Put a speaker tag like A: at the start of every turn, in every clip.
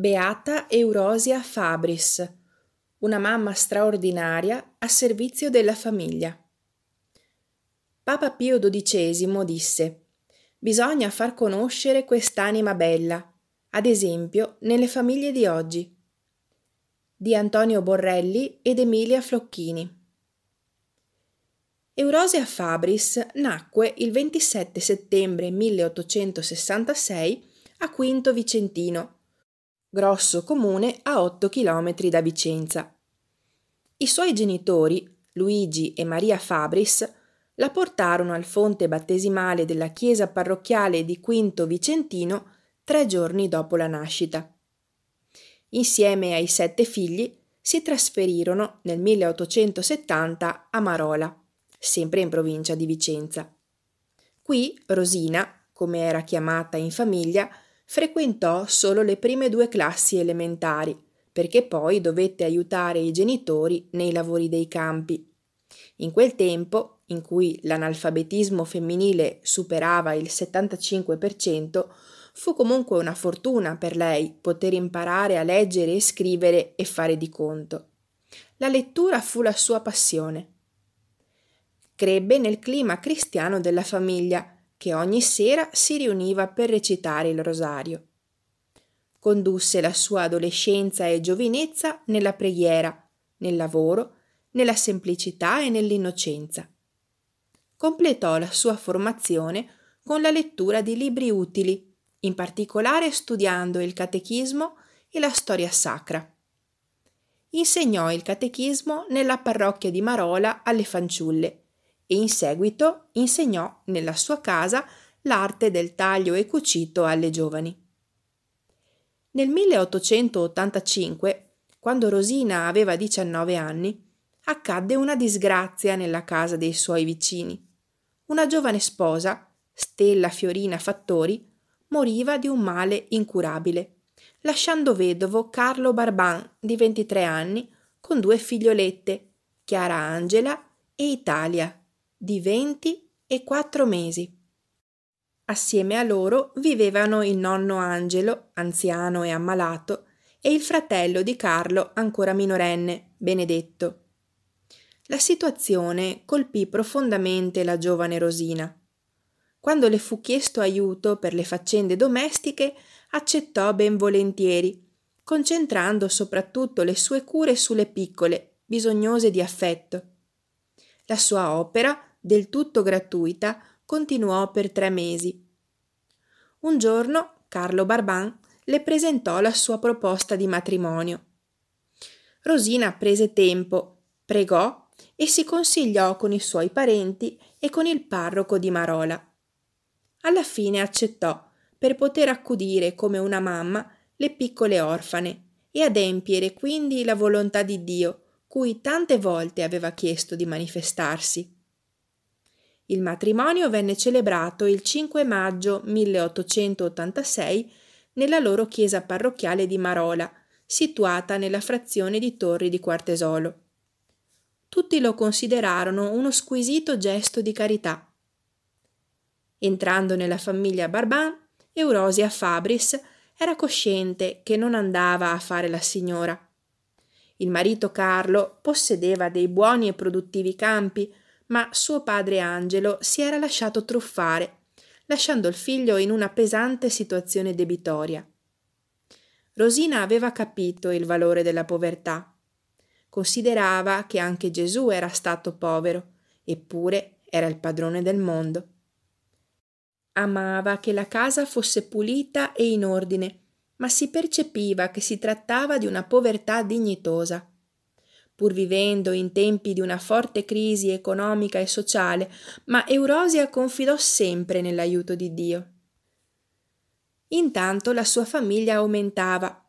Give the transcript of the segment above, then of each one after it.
A: Beata Eurosia Fabris, una mamma straordinaria a servizio della famiglia. Papa Pio XII disse Bisogna far conoscere quest'anima bella, ad esempio nelle famiglie di oggi. Di Antonio Borrelli ed Emilia Flocchini. Eurosia Fabris nacque il 27 settembre 1866 a Quinto Vicentino, grosso comune a 8 km da Vicenza. I suoi genitori, Luigi e Maria Fabris, la portarono al fonte battesimale della chiesa parrocchiale di Quinto Vicentino tre giorni dopo la nascita. Insieme ai sette figli si trasferirono nel 1870 a Marola, sempre in provincia di Vicenza. Qui Rosina, come era chiamata in famiglia, frequentò solo le prime due classi elementari, perché poi dovette aiutare i genitori nei lavori dei campi. In quel tempo, in cui l'analfabetismo femminile superava il 75%, fu comunque una fortuna per lei poter imparare a leggere e scrivere e fare di conto. La lettura fu la sua passione. Crebbe nel clima cristiano della famiglia, che ogni sera si riuniva per recitare il rosario. Condusse la sua adolescenza e giovinezza nella preghiera, nel lavoro, nella semplicità e nell'innocenza. Completò la sua formazione con la lettura di libri utili, in particolare studiando il catechismo e la storia sacra. Insegnò il catechismo nella parrocchia di Marola alle fanciulle e in seguito insegnò nella sua casa l'arte del taglio e cucito alle giovani. Nel 1885, quando Rosina aveva 19 anni, accadde una disgrazia nella casa dei suoi vicini. Una giovane sposa, Stella Fiorina Fattori, moriva di un male incurabile, lasciando vedovo Carlo Barban, di 23 anni, con due figliolette, Chiara Angela e Italia, di 20 e 4 mesi. Assieme a loro vivevano il nonno Angelo, anziano e ammalato, e il fratello di Carlo, ancora minorenne, Benedetto. La situazione colpì profondamente la giovane Rosina. Quando le fu chiesto aiuto per le faccende domestiche, accettò ben volentieri, concentrando soprattutto le sue cure sulle piccole, bisognose di affetto. La sua opera del tutto gratuita, continuò per tre mesi. Un giorno Carlo Barban le presentò la sua proposta di matrimonio. Rosina prese tempo, pregò e si consigliò con i suoi parenti e con il parroco di Marola. Alla fine accettò per poter accudire come una mamma le piccole orfane e adempiere quindi la volontà di Dio, cui tante volte aveva chiesto di manifestarsi. Il matrimonio venne celebrato il 5 maggio 1886 nella loro chiesa parrocchiale di Marola, situata nella frazione di Torri di Quartesolo. Tutti lo considerarono uno squisito gesto di carità. Entrando nella famiglia Barban, Eurosia Fabris era cosciente che non andava a fare la signora. Il marito Carlo possedeva dei buoni e produttivi campi, ma suo padre Angelo si era lasciato truffare, lasciando il figlio in una pesante situazione debitoria. Rosina aveva capito il valore della povertà. Considerava che anche Gesù era stato povero, eppure era il padrone del mondo. Amava che la casa fosse pulita e in ordine, ma si percepiva che si trattava di una povertà dignitosa pur vivendo in tempi di una forte crisi economica e sociale, ma Eurosia confidò sempre nell'aiuto di Dio. Intanto la sua famiglia aumentava.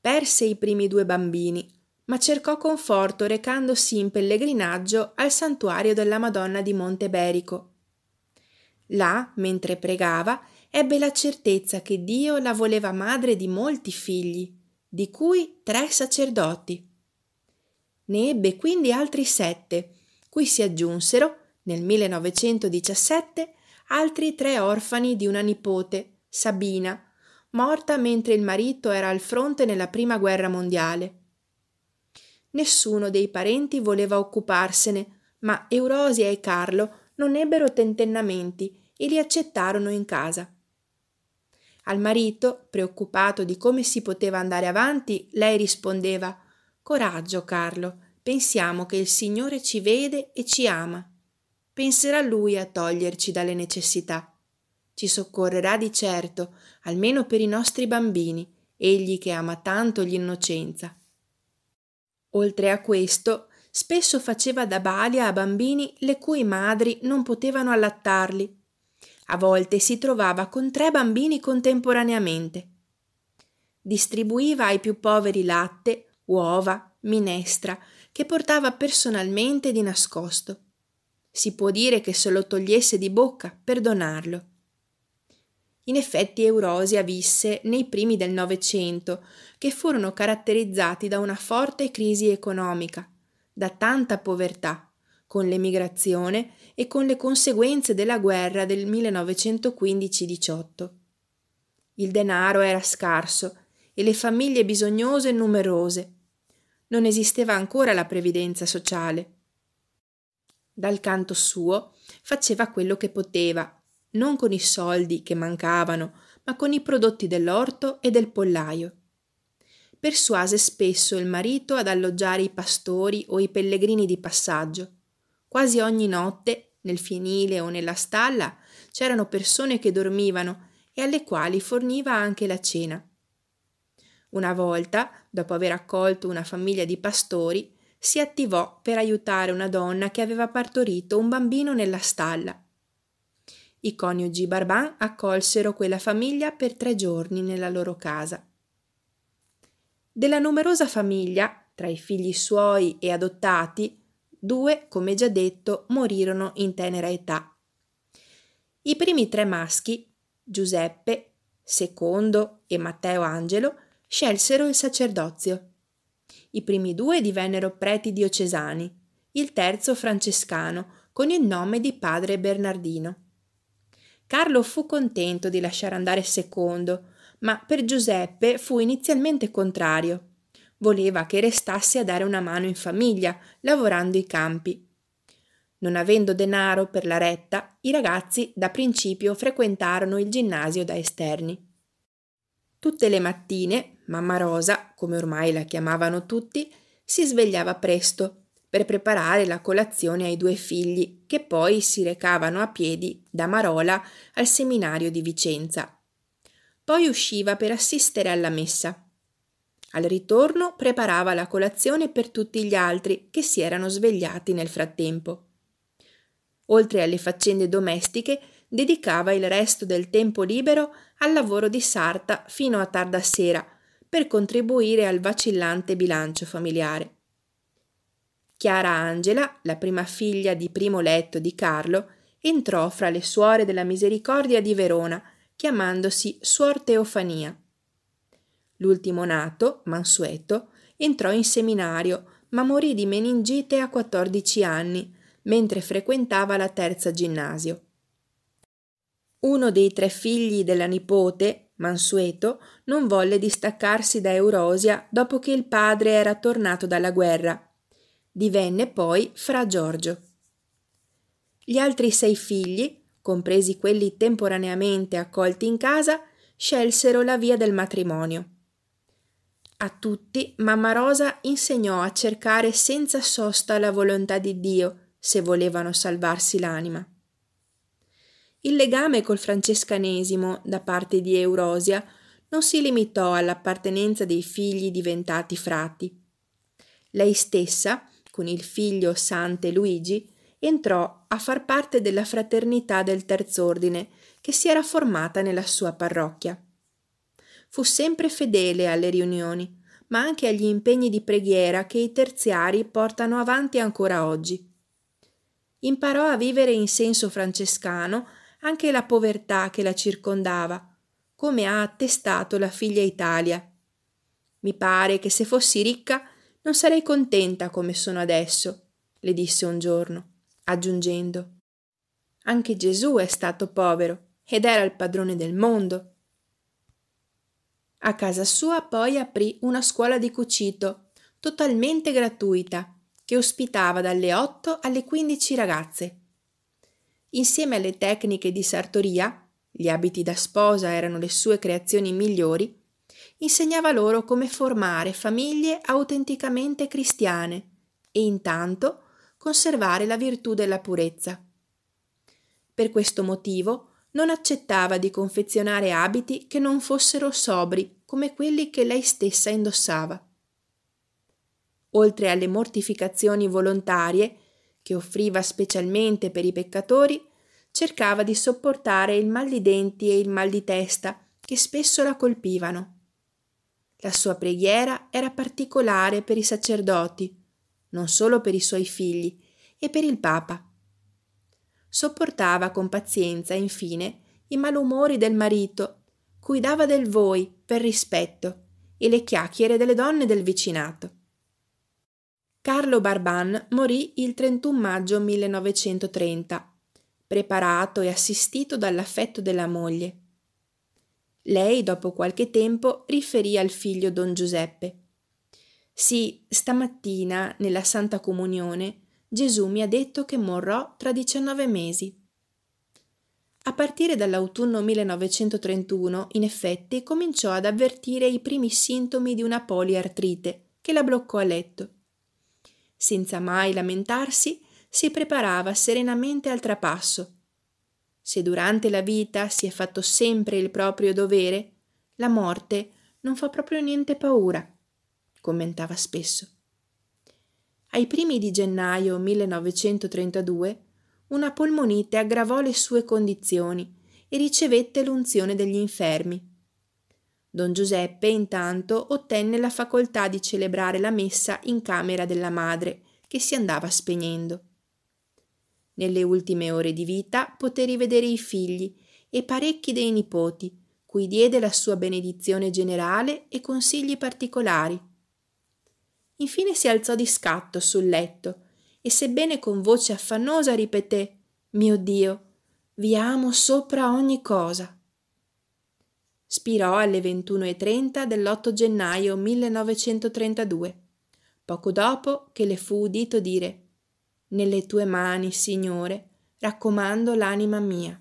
A: Perse i primi due bambini, ma cercò conforto recandosi in pellegrinaggio al santuario della Madonna di Monteberico. Là, mentre pregava, ebbe la certezza che Dio la voleva madre di molti figli, di cui tre sacerdoti. Ne ebbe quindi altri sette, cui si aggiunsero, nel 1917, altri tre orfani di una nipote, Sabina, morta mentre il marito era al fronte nella Prima Guerra Mondiale. Nessuno dei parenti voleva occuparsene, ma Eurosia e Carlo non ebbero tentennamenti e li accettarono in casa. Al marito, preoccupato di come si poteva andare avanti, lei rispondeva Coraggio, Carlo, pensiamo che il Signore ci vede e ci ama. Penserà Lui a toglierci dalle necessità. Ci soccorrerà di certo, almeno per i nostri bambini, egli che ama tanto l'innocenza. Oltre a questo, spesso faceva da balia a bambini le cui madri non potevano allattarli. A volte si trovava con tre bambini contemporaneamente. Distribuiva ai più poveri latte, uova, minestra, che portava personalmente di nascosto. Si può dire che se lo togliesse di bocca per donarlo. In effetti Eurosia visse nei primi del Novecento, che furono caratterizzati da una forte crisi economica, da tanta povertà, con l'emigrazione e con le conseguenze della guerra del 1915-18. Il denaro era scarso e le famiglie bisognose numerose, non esisteva ancora la previdenza sociale. Dal canto suo faceva quello che poteva, non con i soldi che mancavano, ma con i prodotti dell'orto e del pollaio. Persuase spesso il marito ad alloggiare i pastori o i pellegrini di passaggio. Quasi ogni notte, nel fienile o nella stalla, c'erano persone che dormivano e alle quali forniva anche la cena. Una volta, dopo aver accolto una famiglia di pastori, si attivò per aiutare una donna che aveva partorito un bambino nella stalla. I coniugi Barban accolsero quella famiglia per tre giorni nella loro casa. Della numerosa famiglia, tra i figli suoi e adottati, due, come già detto, morirono in tenera età. I primi tre maschi, Giuseppe, Secondo e Matteo Angelo, Scelsero il sacerdozio. I primi due divennero preti diocesani, il terzo francescano, con il nome di padre Bernardino. Carlo fu contento di lasciare andare il secondo, ma per Giuseppe fu inizialmente contrario. Voleva che restasse a dare una mano in famiglia, lavorando i campi. Non avendo denaro per la retta, i ragazzi da principio frequentarono il ginnasio da esterni. Tutte le mattine Mamma Rosa, come ormai la chiamavano tutti, si svegliava presto per preparare la colazione ai due figli, che poi si recavano a piedi da Marola al seminario di Vicenza. Poi usciva per assistere alla messa. Al ritorno preparava la colazione per tutti gli altri che si erano svegliati nel frattempo. Oltre alle faccende domestiche, dedicava il resto del tempo libero al lavoro di sarta fino a tarda sera, per contribuire al vacillante bilancio familiare. Chiara Angela, la prima figlia di primo letto di Carlo, entrò fra le suore della misericordia di Verona, chiamandosi Suor Teofania. L'ultimo nato, Mansueto, entrò in seminario, ma morì di meningite a 14 anni, mentre frequentava la terza ginnasio. Uno dei tre figli della nipote, Mansueto non volle distaccarsi da Eurosia dopo che il padre era tornato dalla guerra. Divenne poi Fra Giorgio. Gli altri sei figli, compresi quelli temporaneamente accolti in casa, scelsero la via del matrimonio. A tutti Mamma Rosa insegnò a cercare senza sosta la volontà di Dio se volevano salvarsi l'anima. Il legame col francescanesimo da parte di Eurosia non si limitò all'appartenenza dei figli diventati frati. Lei stessa, con il figlio Sante Luigi, entrò a far parte della fraternità del terz'ordine che si era formata nella sua parrocchia. Fu sempre fedele alle riunioni, ma anche agli impegni di preghiera che i terziari portano avanti ancora oggi. Imparò a vivere in senso francescano anche la povertà che la circondava, come ha attestato la figlia Italia. Mi pare che se fossi ricca non sarei contenta come sono adesso, le disse un giorno, aggiungendo. Anche Gesù è stato povero ed era il padrone del mondo. A casa sua poi aprì una scuola di cucito, totalmente gratuita, che ospitava dalle 8 alle 15 ragazze Insieme alle tecniche di sartoria, gli abiti da sposa erano le sue creazioni migliori, insegnava loro come formare famiglie autenticamente cristiane e intanto conservare la virtù della purezza. Per questo motivo non accettava di confezionare abiti che non fossero sobri come quelli che lei stessa indossava. Oltre alle mortificazioni volontarie, che offriva specialmente per i peccatori, cercava di sopportare il mal di denti e il mal di testa che spesso la colpivano. La sua preghiera era particolare per i sacerdoti, non solo per i suoi figli, e per il Papa. Sopportava con pazienza, infine, i malumori del marito, cui dava del voi per rispetto, e le chiacchiere delle donne del vicinato. Carlo Barban morì il 31 maggio 1930, preparato e assistito dall'affetto della moglie. Lei, dopo qualche tempo, riferì al figlio don Giuseppe. Sì, stamattina, nella Santa Comunione, Gesù mi ha detto che morrò tra 19 mesi. A partire dall'autunno 1931, in effetti, cominciò ad avvertire i primi sintomi di una poliartrite che la bloccò a letto senza mai lamentarsi, si preparava serenamente al trapasso. Se durante la vita si è fatto sempre il proprio dovere, la morte non fa proprio niente paura, commentava spesso. Ai primi di gennaio 1932 una polmonite aggravò le sue condizioni e ricevette l'unzione degli infermi. Don Giuseppe intanto ottenne la facoltà di celebrare la messa in camera della madre, che si andava spegnendo. Nelle ultime ore di vita poté rivedere i figli e parecchi dei nipoti, cui diede la sua benedizione generale e consigli particolari. Infine si alzò di scatto sul letto e sebbene con voce affannosa ripeté Mio Dio, vi amo sopra ogni cosa. Spirò alle 21.30 dell'8 gennaio 1932, poco dopo che le fu udito dire Nelle tue mani, Signore, raccomando l'anima mia.